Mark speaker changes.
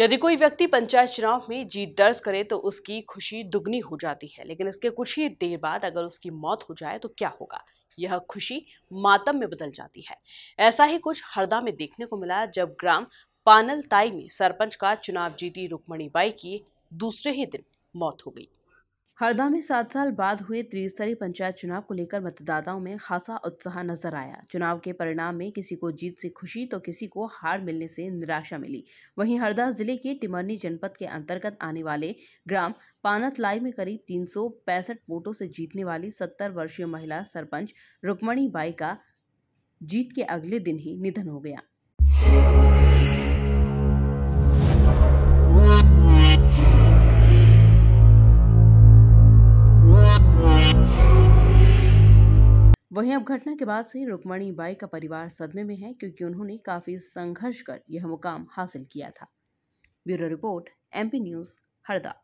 Speaker 1: यदि कोई व्यक्ति पंचायत चुनाव में जीत दर्ज करे तो उसकी खुशी दुगनी हो जाती है लेकिन इसके कुछ ही देर बाद अगर उसकी मौत हो जाए तो क्या होगा यह खुशी मातम में बदल जाती है ऐसा ही कुछ हरदा में देखने को मिला जब ग्राम पानल ताई में सरपंच का चुनाव जीती रुक्मणी बाई की दूसरे ही दिन मौत हो गई हरदा में सात साल बाद हुए त्रिस्तरीय पंचायत चुनाव को लेकर मतदाताओं में खासा उत्साह नजर आया चुनाव के परिणाम में किसी को जीत से खुशी तो किसी को हार मिलने से निराशा मिली वहीं हरदा जिले के टिमरनी जनपद के अंतर्गत आने वाले ग्राम पानतलाई में करीब तीन वोटों से जीतने वाली सत्तर वर्षीय महिला सरपंच रुक्मणी बाई का जीत के अगले दिन ही निधन हो गया वहीं अब घटना के बाद से रुक्मणी बाई का परिवार सदमे में है क्योंकि उन्होंने काफी संघर्ष कर यह मुकाम हासिल किया था bureau report MP news Harda